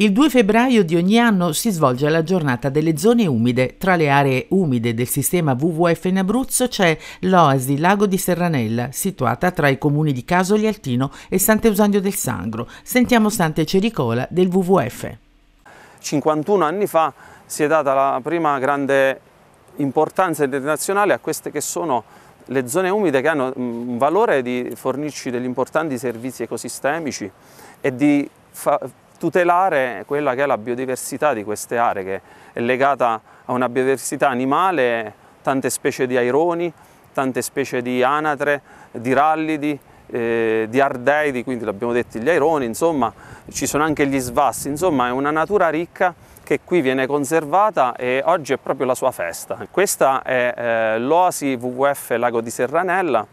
Il 2 febbraio di ogni anno si svolge la giornata delle zone umide. Tra le aree umide del sistema WWF in Abruzzo c'è l'Oasi Lago di Serranella, situata tra i comuni di Casoli Altino e Sant'Eusandio del Sangro. Sentiamo Sante Cericola del WWF. 51 anni fa si è data la prima grande importanza internazionale a queste che sono le zone umide che hanno un valore di fornirci degli importanti servizi ecosistemici e di tutelare quella che è la biodiversità di queste aree che è legata a una biodiversità animale, tante specie di aironi, tante specie di anatre, di rallidi, eh, di ardeidi, quindi l'abbiamo detto gli aironi, insomma ci sono anche gli svassi, insomma è una natura ricca che qui viene conservata e oggi è proprio la sua festa. Questa è eh, l'oasi WWF Lago di Serranella,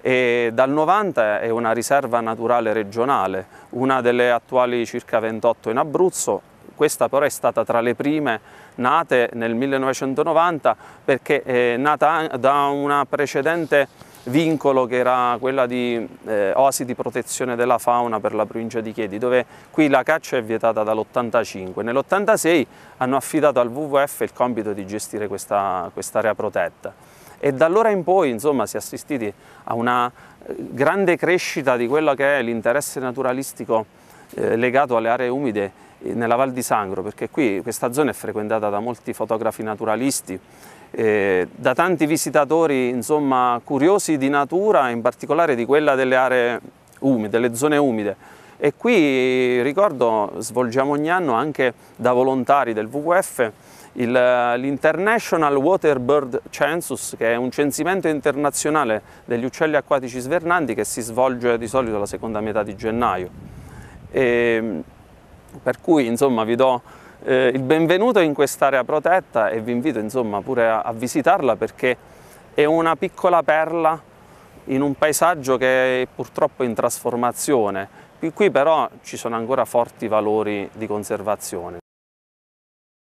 e dal 90 è una riserva naturale regionale, una delle attuali circa 28 in Abruzzo, questa però è stata tra le prime nate nel 1990 perché è eh, nata da un precedente vincolo che era quella di eh, oasi di protezione della fauna per la provincia di Chiedi, dove qui la caccia è vietata dall'85. Nell'86 hanno affidato al WWF il compito di gestire questa, quest'area protetta e da allora in poi insomma, si è assistiti a una eh, grande crescita di quello che è l'interesse naturalistico eh, legato alle aree umide eh, nella Val di Sangro, perché qui questa zona è frequentata da molti fotografi naturalisti, eh, da tanti visitatori insomma, curiosi di natura, in particolare di quella delle aree umide, delle zone umide e qui ricordo svolgiamo ogni anno anche da volontari del WWF l'International Water Bird Census, che è un censimento internazionale degli uccelli acquatici svernanti che si svolge di solito la seconda metà di gennaio. E, per cui insomma vi do eh, il benvenuto in quest'area protetta e vi invito insomma pure a, a visitarla perché è una piccola perla in un paesaggio che è purtroppo in trasformazione Qui però ci sono ancora forti valori di conservazione.